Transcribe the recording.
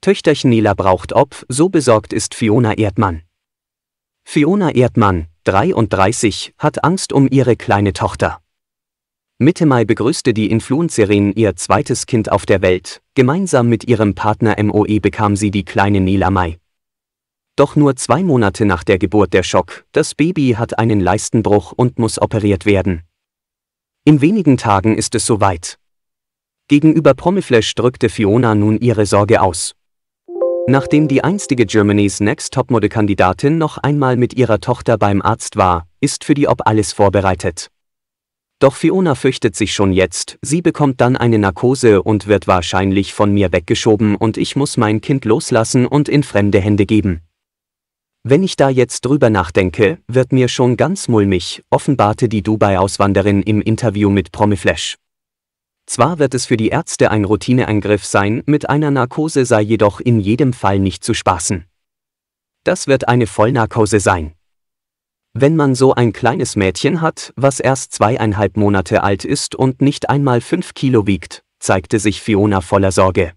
Töchterchen Nila braucht Opf, so besorgt ist Fiona Erdmann. Fiona Erdmann, 33, hat Angst um ihre kleine Tochter. Mitte Mai begrüßte die Influencerin ihr zweites Kind auf der Welt, gemeinsam mit ihrem Partner MOE bekam sie die kleine Nila Mai. Doch nur zwei Monate nach der Geburt der Schock, das Baby hat einen Leistenbruch und muss operiert werden. In wenigen Tagen ist es soweit. Gegenüber Promiflash drückte Fiona nun ihre Sorge aus. Nachdem die einstige Germany's Next Topmodel-Kandidatin noch einmal mit ihrer Tochter beim Arzt war, ist für die Ob alles vorbereitet. Doch Fiona fürchtet sich schon jetzt, sie bekommt dann eine Narkose und wird wahrscheinlich von mir weggeschoben und ich muss mein Kind loslassen und in fremde Hände geben. Wenn ich da jetzt drüber nachdenke, wird mir schon ganz mulmig, offenbarte die Dubai-Auswanderin im Interview mit Promiflash. Zwar wird es für die Ärzte ein Routineeingriff sein, mit einer Narkose sei jedoch in jedem Fall nicht zu spaßen. Das wird eine Vollnarkose sein. Wenn man so ein kleines Mädchen hat, was erst zweieinhalb Monate alt ist und nicht einmal fünf Kilo wiegt, zeigte sich Fiona voller Sorge.